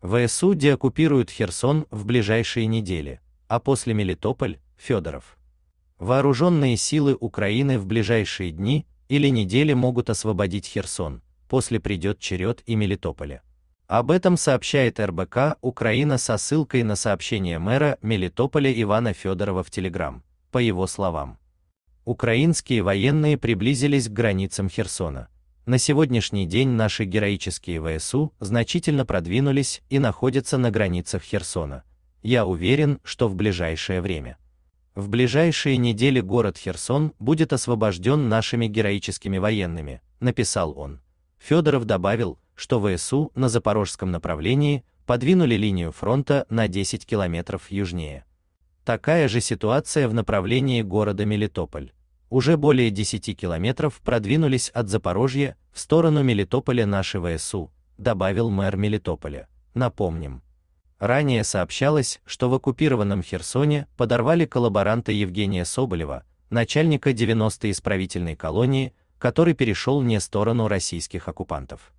ВСУ деоккупируют Херсон в ближайшие недели, а после Мелитополь, Федоров. Вооруженные силы Украины в ближайшие дни или недели могут освободить Херсон, после придет черед и Мелитополя. Об этом сообщает РБК Украина со ссылкой на сообщение мэра Мелитополя Ивана Федорова в Телеграм, по его словам. Украинские военные приблизились к границам Херсона, на сегодняшний день наши героические ВСУ значительно продвинулись и находятся на границах Херсона. Я уверен, что в ближайшее время. В ближайшие недели город Херсон будет освобожден нашими героическими военными, написал он. Федоров добавил, что ВСУ на запорожском направлении подвинули линию фронта на 10 километров южнее. Такая же ситуация в направлении города Мелитополь уже более 10 километров продвинулись от Запорожья в сторону Мелитополя наши ВСУ, добавил мэр Мелитополя. Напомним. Ранее сообщалось, что в оккупированном Херсоне подорвали коллаборанта Евгения Соболева, начальника 90-й исправительной колонии, который перешел не сторону российских оккупантов.